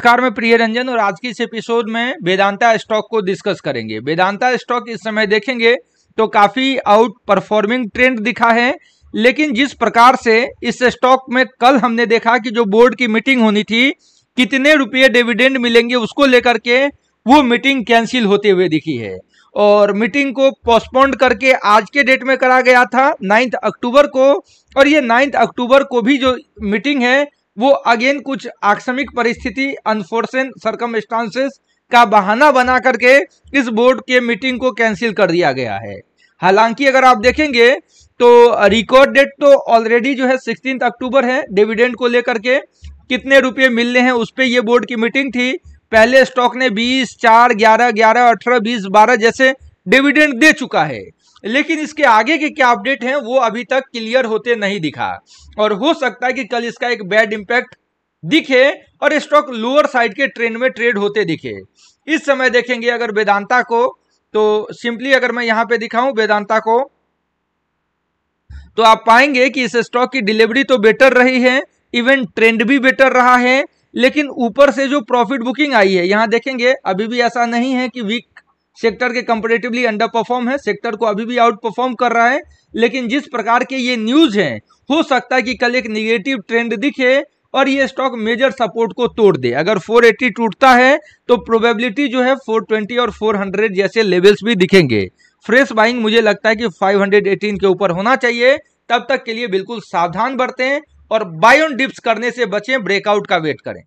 नमस्कार मैं प्रिय रंजन और आज की इस एपिसोड में वेदांता स्टॉक को डिस्कस करेंगे वेदांता स्टॉक इस समय देखेंगे तो काफी आउट परफॉर्मिंग ट्रेंड दिखा है लेकिन जिस प्रकार से इस स्टॉक में कल हमने देखा कि जो बोर्ड की मीटिंग होनी थी कितने रुपये डिविडेंड मिलेंगे उसको लेकर के वो मीटिंग कैंसिल होते हुए दिखी है और मीटिंग को पोस्टपोन्ड करके आज के डेट में करा गया था नाइन्थ अक्टूबर को और ये नाइन्थ अक्टूबर को भी जो मीटिंग है वो अगेन कुछ आकस्मिक परिस्थिति अनफोर्सन सरकम का बहाना बना करके इस बोर्ड के मीटिंग को कैंसिल कर दिया गया है हालांकि अगर आप देखेंगे तो रिकॉर्ड डेट तो ऑलरेडी जो है सिक्सटीन अक्टूबर है डिविडेंड को लेकर के कितने रुपये मिलने हैं उस पर यह बोर्ड की मीटिंग थी पहले स्टॉक ने 20, 4, 11, 11, 18, 20, 12 जैसे डिविडेंड दे चुका है लेकिन इसके आगे के क्या अपडेट हैं वो अभी तक क्लियर होते नहीं दिखा और हो सकता है कि कल इसका एक बैड इम्पैक्ट दिखे और स्टॉक लोअर साइड के ट्रेंड में ट्रेड होते दिखे इस समय देखेंगे अगर वेदांता को तो सिंपली अगर मैं यहां पे दिखाऊं वेदांता को तो आप पाएंगे कि इस स्टॉक की डिलीवरी तो बेटर रही है इवन ट्रेंड भी बेटर रहा है लेकिन ऊपर से जो प्रॉफिट बुकिंग आई है यहां देखेंगे अभी भी ऐसा नहीं है कि वीक सेक्टर के कंपेरेटिवली अंडर परफॉर्म है सेक्टर को अभी भी आउट परफॉर्म कर रहा है लेकिन जिस प्रकार के ये न्यूज है हो सकता है कि कल एक निगेटिव ट्रेंड दिखे और ये स्टॉक मेजर सपोर्ट को तोड़ दे अगर 480 टूटता है तो प्रोबेबिलिटी जो है 420 और 400 जैसे लेवल्स भी दिखेंगे फ्रेश बाइंग मुझे लगता है कि 518 के ऊपर होना चाहिए तब तक के लिए बिल्कुल सावधान बरतें और बायोन डिप्स करने से बचें ब्रेकआउट का वेट करें